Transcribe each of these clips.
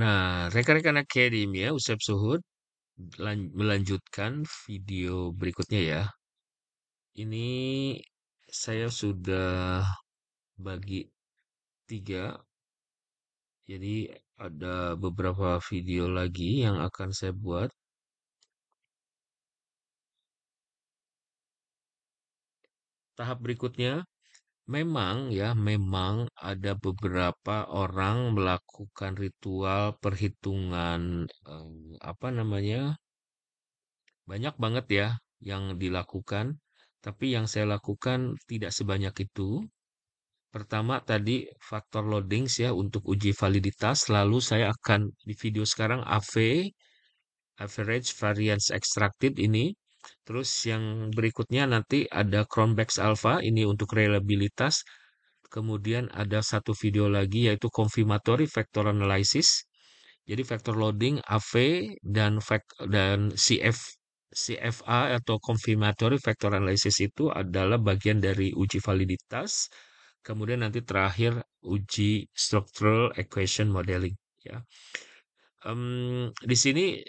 Nah, rekan-rekan akademia, Usep Suhud melanjutkan video berikutnya ya. Ini saya sudah bagi tiga. Jadi ada beberapa video lagi yang akan saya buat. Tahap berikutnya, Memang ya, memang ada beberapa orang melakukan ritual perhitungan eh, apa namanya? Banyak banget ya yang dilakukan, tapi yang saya lakukan tidak sebanyak itu. Pertama tadi faktor loadings ya untuk uji validitas, lalu saya akan di video sekarang AV average variance extracted ini Terus yang berikutnya nanti ada Chromebox Alpha, ini untuk reliabilitas. Kemudian ada satu video lagi yaitu Confirmatory Factor Analysis. Jadi factor loading AV dan dan CF CFA atau confirmatory factor analysis itu adalah bagian dari uji validitas. Kemudian nanti terakhir uji structural equation modeling. Ya, um, di sini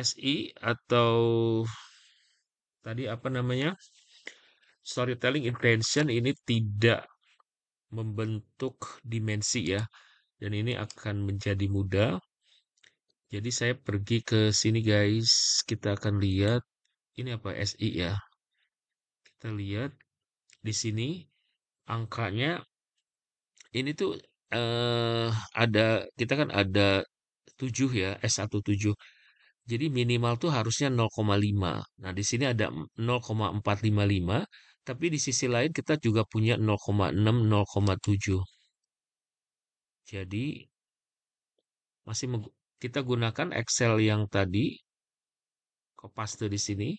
SI atau tadi apa namanya storytelling intention ini tidak membentuk dimensi ya dan ini akan menjadi mudah jadi saya pergi ke sini guys kita akan lihat ini apa SI ya kita lihat di sini angkanya ini tuh eh, ada kita kan ada 7 ya S17 jadi minimal tuh harusnya 0,5. Nah, di sini ada 0,455, tapi di sisi lain kita juga punya 0,6, 0,7. Jadi masih kita gunakan Excel yang tadi paste di sini.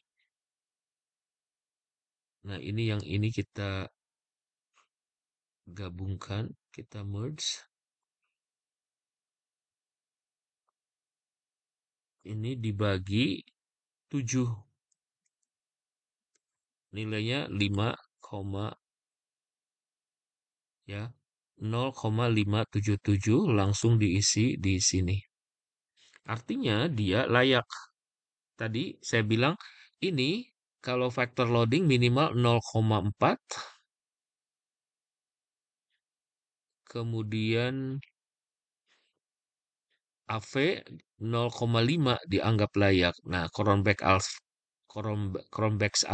Nah, ini yang ini kita gabungkan, kita merge. ini dibagi 7. Nilainya 5, ya 0,577 langsung diisi di sini. Artinya dia layak. Tadi saya bilang ini kalau factor loading minimal 0,4 kemudian AV 0,5 dianggap layak. Nah, Kronberg Alpha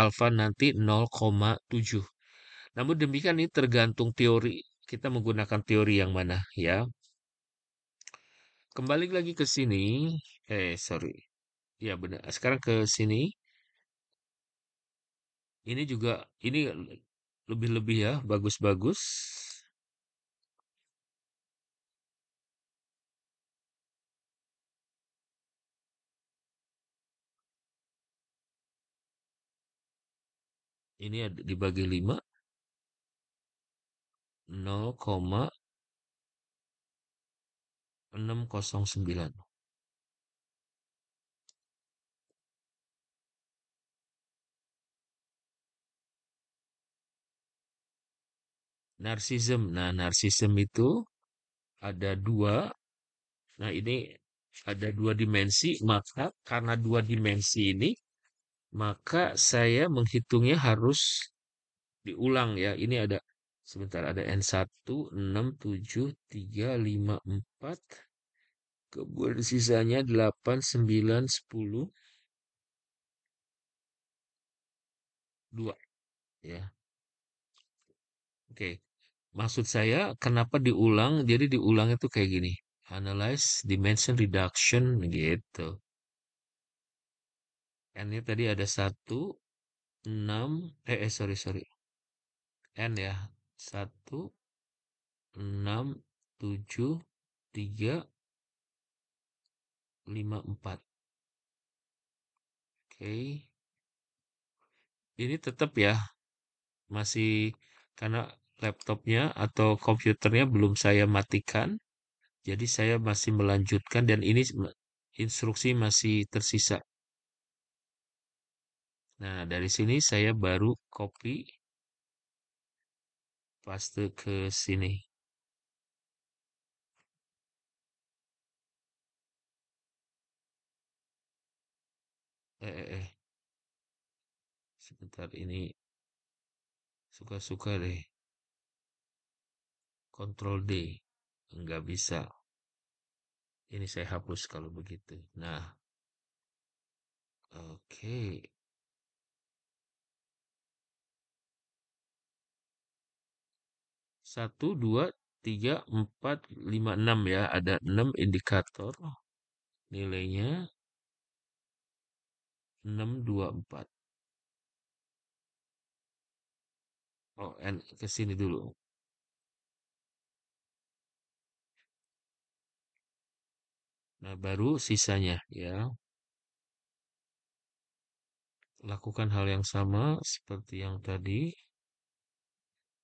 Alpha nanti 0,7. Namun demikian ini tergantung teori kita menggunakan teori yang mana ya. Kembali lagi ke sini. Eh, sorry. Ya benar. Sekarang ke sini. Ini juga ini lebih-lebih ya, bagus-bagus. ini dibagi 5 0,609 narsism. Nah, narsism itu ada dua. Nah, ini ada dua dimensi, maka karena dua dimensi ini maka saya menghitungnya harus diulang ya. Ini ada sebentar ada N1 6 7 3 5 4 kemudian sisanya 8 9 10 2 ya. Oke. Maksud saya kenapa diulang? Jadi diulang itu kayak gini. Analyze dimension reduction gitu n nya tadi ada 1 6 eh, eh sorry sorry n ya 1 6 7 3 5 4 oke ini tetap ya masih karena laptopnya atau komputernya belum saya matikan jadi saya masih melanjutkan dan ini instruksi masih tersisa Nah, dari sini saya baru copy paste ke sini. Eh, eh, eh. Sebentar ini suka-suka deh. Ctrl D. Enggak bisa. Ini saya hapus kalau begitu. Nah. Oke. Okay. 1, 2, 3, 4, 5, 6 ya. Ada 6 indikator oh. nilainya 6, 2, 4. Oh, N ke sini dulu. Nah, baru sisanya ya. Lakukan hal yang sama seperti yang tadi.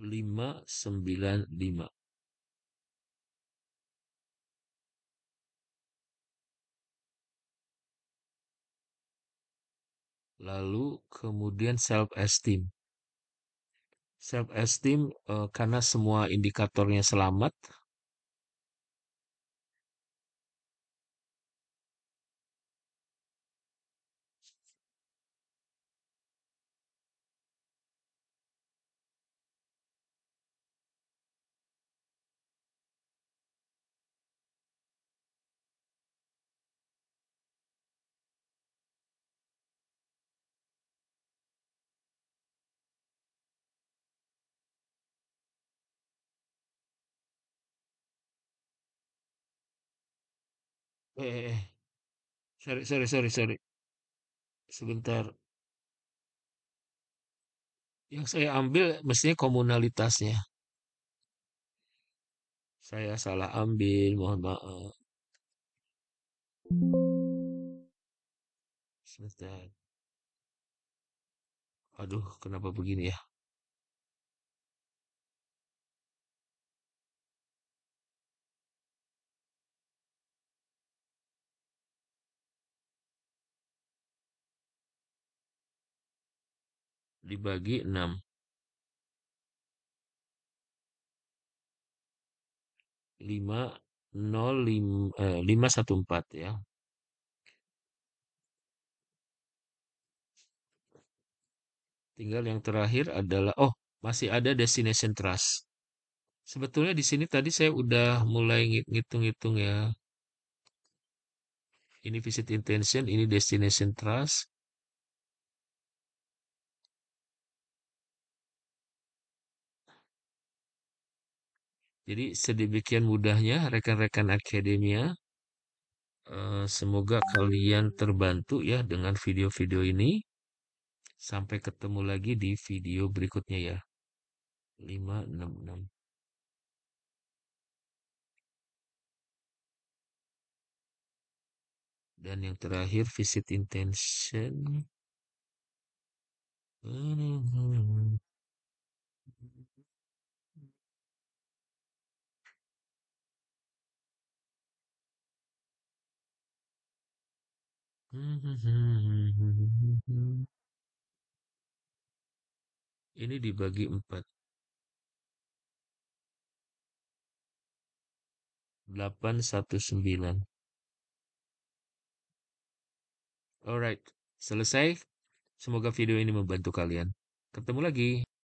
595. Lalu kemudian self esteem. Self esteem eh, karena semua indikatornya selamat, eh, eh. sorry sorry sorry sorry sebentar yang saya ambil mestinya komunalitasnya saya salah ambil mohon maaf sebentar aduh kenapa begini ya dibagi 6. lima nol eh, lima satu empat ya tinggal yang terakhir adalah oh masih ada destination trust sebetulnya di sini tadi saya udah mulai ngitung-ngitung ya ini visit intention ini destination trust Jadi sedemikian mudahnya rekan-rekan akademia. Eh, semoga kalian terbantu ya dengan video-video ini. Sampai ketemu lagi di video berikutnya ya. 566. Dan yang terakhir visit intention. Hmm, hmm, hmm, Ini dibagi empat. Delapan satu sembilan. Alright, selesai. Semoga video ini membantu kalian. Ketemu lagi.